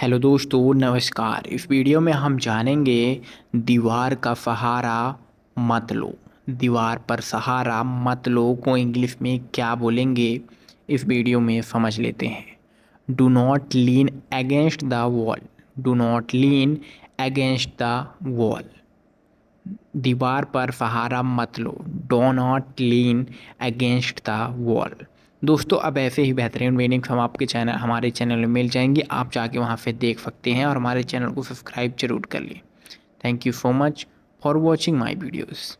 hello दोस्तों नमस्कार इस वीडियो में हम जानेंगे दीवार का सहारा मत लो दीवार पर सहारा मत लो को इंग्लिश में क्या बोलेंगे इस वीडियो में समझ लेते हैं do not lean against the wall do not lean against the wall दीवार पर सहारा मत लो do not lean against the wall दोस्तों अब ऐसे ही बेहतरीन मीनिंग्स हम आपके चैनल हमारे चैनल में मिल जाएंगी आप जाके वहाँ से देख सकते हैं और हमारे चैनल को सब्सक्राइब जरूर कर लें thank you so much for watching my videos